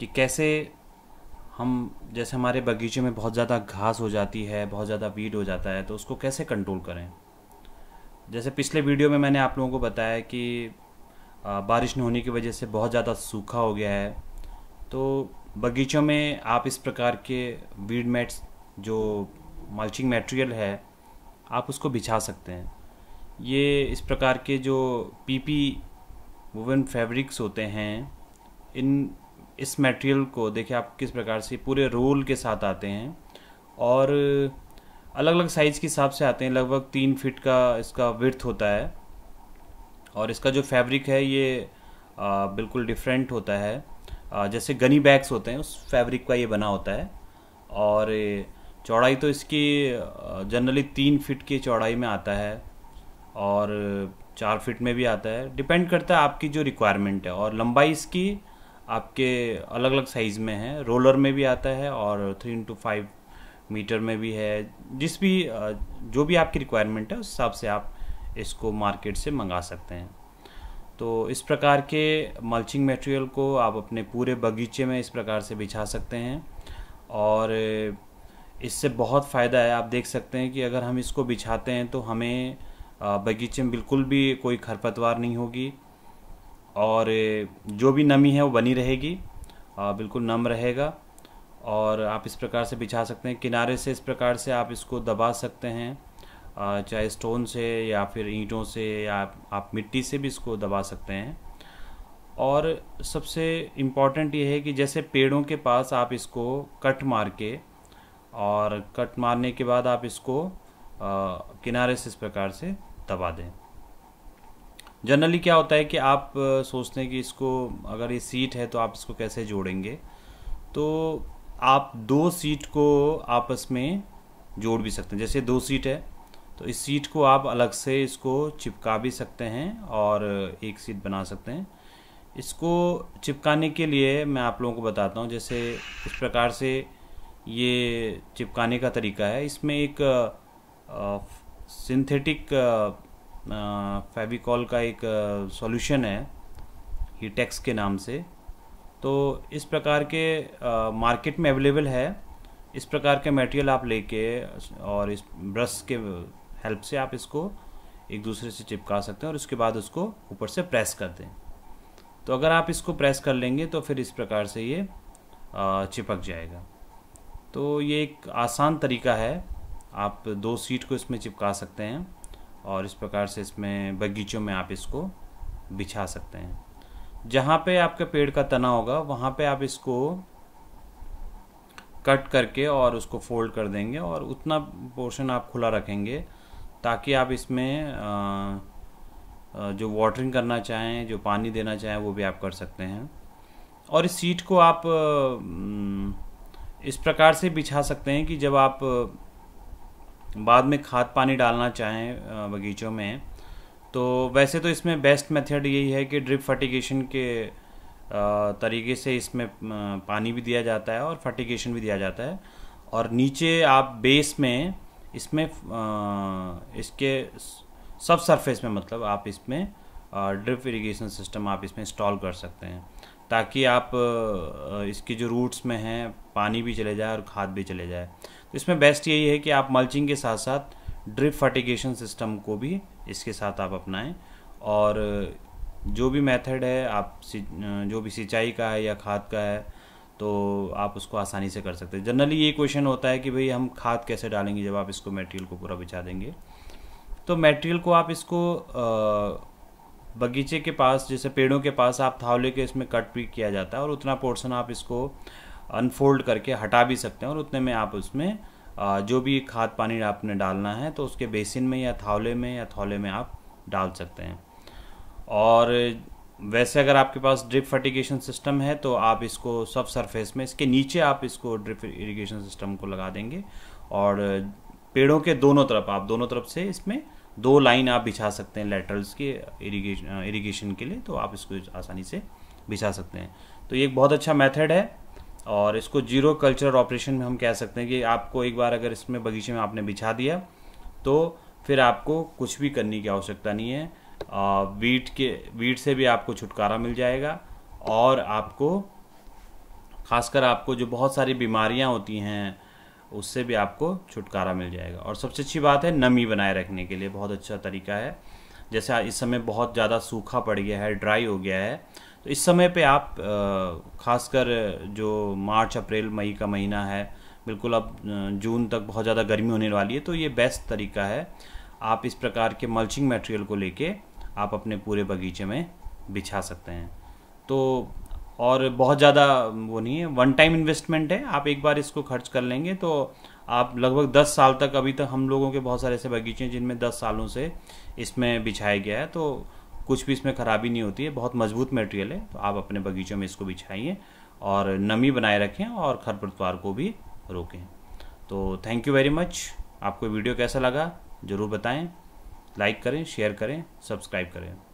कि कैसे हम जैसे हमारे बगीचे में बहुत ज़्यादा घास हो जाती है बहुत ज़्यादा वीड हो जाता है तो उसको कैसे कंट्रोल करें जैसे पिछले वीडियो में मैंने आप लोगों को बताया कि बारिश न होने की वजह से बहुत ज़्यादा सूखा हो गया है तो बगीचों में आप इस प्रकार के वीड मैट्स जो मल्चिंग मटेरियल है आप उसको बिछा सकते हैं ये इस प्रकार के जो पीपी वुवन फैब्रिक्स होते हैं इन इस मटेरियल को देखिए आप किस प्रकार से पूरे रोल के साथ आते हैं और अलग अलग साइज़ के हिसाब से आते हैं लगभग तीन फिट का इसका विर्थ होता है और इसका जो फैब्रिक है ये आ, बिल्कुल डिफरेंट होता है आ, जैसे गनी बैग्स होते हैं उस फैब्रिक का ये बना होता है और चौड़ाई तो इसकी जनरली तीन फिट की चौड़ाई में आता है और चार फिट में भी आता है डिपेंड करता है आपकी जो रिक्वायरमेंट है और लंबाई इसकी आपके अलग अलग साइज़ में है रोलर में भी आता है और थ्री इंटू फाइव मीटर में भी है जिस भी जो भी आपकी रिक्वायरमेंट है उस हिसाब से आप इसको मार्केट से मंगा सकते हैं तो इस प्रकार के मल्चिंग मटेरियल को आप अपने पूरे बगीचे में इस प्रकार से बिछा सकते हैं और इससे बहुत फ़ायदा है आप देख सकते हैं कि अगर हम इसको बिछाते हैं तो हमें बगीचे में बिल्कुल भी कोई खरपतवार नहीं होगी और जो भी नमी है वो बनी रहेगी बिल्कुल नम रहेगा और आप इस प्रकार से बिछा सकते हैं किनारे से इस प्रकार से आप इसको दबा सकते हैं चाहे स्टोन से या फिर ईंटों से या आप मिट्टी से भी इसको दबा सकते हैं और सबसे इम्पॉर्टेंट ये है कि जैसे पेड़ों के पास आप इसको कट मार के और कट मारने के बाद आप इसको आ, किनारे से इस प्रकार से दबा दें जनरली क्या होता है कि आप सोचते हैं कि इसको अगर ये सीट है तो आप इसको कैसे जोड़ेंगे तो आप दो सीट को आपस में जोड़ भी सकते हैं जैसे दो सीट है तो इस सीट को आप अलग से इसको चिपका भी सकते हैं और एक सीट बना सकते हैं इसको चिपकाने के लिए मैं आप लोगों को बताता हूँ जैसे इस प्रकार से ये चिपकाने का तरीका है इसमें एक सिंथेटिक फेविकॉल का एक सॉल्यूशन है हीटेक्स के नाम से तो इस प्रकार के मार्केट में अवेलेबल है इस प्रकार के मटेरियल आप लेके और इस ब्रश के हेल्प से आप इसको एक दूसरे से चिपका सकते हैं और उसके बाद उसको ऊपर से प्रेस कर दें तो अगर आप इसको प्रेस कर लेंगे तो फिर इस प्रकार से ये चिपक जाएगा तो ये एक आसान तरीका है आप दो सीट को इसमें चिपका सकते हैं और इस प्रकार से इसमें बगीचों में आप इसको बिछा सकते हैं जहाँ पे आपके पेड़ का तना होगा वहाँ पे आप इसको कट करके और उसको फोल्ड कर देंगे और उतना पोर्शन आप खुला रखेंगे ताकि आप इसमें जो वाटरिंग करना चाहें जो पानी देना चाहें वो भी आप कर सकते हैं और इस सीट को आप इस प्रकार से बिछा सकते हैं कि जब आप बाद में खाद पानी डालना चाहें बगीचों में तो वैसे तो इसमें बेस्ट मेथड यही है कि ड्रिप फर्टिगेशन के तरीके से इसमें पानी भी दिया जाता है और फर्टिगेशन भी दिया जाता है और नीचे आप बेस में इसमें इसके सब सरफेस में मतलब आप इसमें ड्रिप इरिगेशन सिस्टम आप इसमें इंस्टॉल कर सकते हैं ताकि आप इसके जो रूट्स में हैं पानी भी चले जाए और खाद भी चले जाए तो इसमें बेस्ट यही है कि आप मल्चिंग के साथ साथ ड्रिप फर्टिगेशन सिस्टम को भी इसके साथ आप अपनाएं और जो भी मेथड है आप जो भी सिंचाई का है या खाद का है तो आप उसको आसानी से कर सकते हैं जनरली ये क्वेश्चन होता है कि भाई हम खाद कैसे डालेंगे जब आप इसको मटेरियल को पूरा बिछा देंगे तो मटेरियल को आप इसको आ, बगीचे के पास जैसे पेड़ों के पास आप थावले के इसमें कट भी किया जाता है और उतना पोर्शन आप इसको अनफोल्ड करके हटा भी सकते हैं और उतने में आप उसमें जो भी खाद पानी आपने डालना है तो उसके बेसिन में या थावले में या थौले में आप डाल सकते हैं और वैसे अगर आपके पास ड्रिप फर्टिगेशन सिस्टम है तो आप इसको सब सरफेस में इसके नीचे आप इसको ड्रिप इरिगेशन सिस्टम को लगा देंगे और पेड़ों के दोनों तरफ आप दोनों तरफ से इसमें दो लाइन आप बिछा सकते हैं लेटरल्स के इरिगेशन इरिगेशन के लिए तो आप इसको आसानी से बिछा सकते हैं तो ये एक बहुत अच्छा मेथड है और इसको जीरो कल्चर ऑपरेशन में हम कह सकते हैं कि आपको एक बार अगर इसमें बगीचे में आपने बिछा दिया तो फिर आपको कुछ भी करने की आवश्यकता नहीं है वीट के वीट से भी आपको छुटकारा मिल जाएगा और आपको खासकर आपको जो बहुत सारी बीमारियाँ होती हैं उससे भी आपको छुटकारा मिल जाएगा और सबसे अच्छी बात है नमी बनाए रखने के लिए बहुत अच्छा तरीका है जैसे इस समय बहुत ज़्यादा सूखा पड़ गया है ड्राई हो गया है तो इस समय पे आप खासकर जो मार्च अप्रैल मई का महीना है बिल्कुल अब जून तक बहुत ज़्यादा गर्मी होने वाली है तो ये बेस्ट तरीका है आप इस प्रकार के मल्चिंग मटेरियल को लेके आप अपने पूरे बगीचे में बिछा सकते हैं तो और बहुत ज़्यादा वो नहीं है वन टाइम इन्वेस्टमेंट है आप एक बार इसको खर्च कर लेंगे तो आप लगभग दस साल तक अभी तक हम लोगों के बहुत सारे ऐसे बगीचे हैं जिनमें दस सालों से इसमें बिछाया गया है तो कुछ भी इसमें खराबी नहीं होती है बहुत मजबूत मटेरियल है तो आप अपने बगीचों में इसको बिछाइए और नमी बनाए रखें और खरपतवार को भी रोकें तो थैंक यू वेरी मच आपको वीडियो कैसा लगा ज़रूर बताएं लाइक करें शेयर करें सब्सक्राइब करें